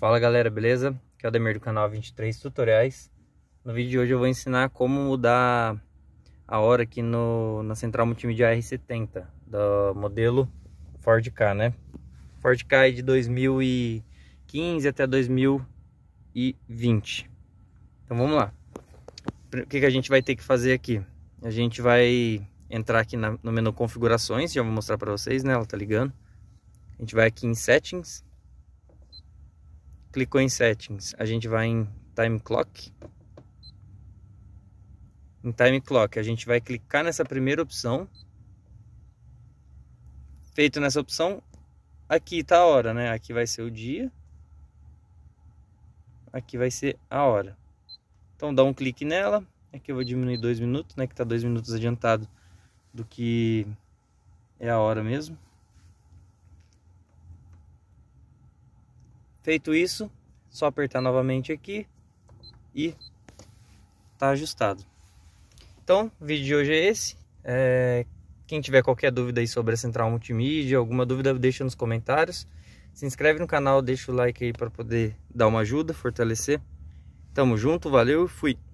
Fala galera, beleza? Aqui é o Demir do canal 23 Tutoriais. No vídeo de hoje eu vou ensinar como mudar a hora aqui no, na central multimídia R70 do modelo Ford K, né? Ford K é de 2015 até 2020. Então vamos lá. O que, que a gente vai ter que fazer aqui? A gente vai entrar aqui na, no menu configurações, já vou mostrar para vocês, né? Ela tá ligando. A gente vai aqui em settings Clicou em settings, a gente vai em time clock. Em time clock, a gente vai clicar nessa primeira opção. Feito nessa opção, aqui está a hora, né? Aqui vai ser o dia. Aqui vai ser a hora. Então dá um clique nela. Aqui eu vou diminuir dois minutos, né? Que tá dois minutos adiantado do que é a hora mesmo. Feito isso, só apertar novamente aqui e tá ajustado. Então, o vídeo de hoje é esse. É... Quem tiver qualquer dúvida aí sobre a central multimídia, alguma dúvida, deixa nos comentários. Se inscreve no canal, deixa o like aí para poder dar uma ajuda, fortalecer. Tamo junto, valeu, fui!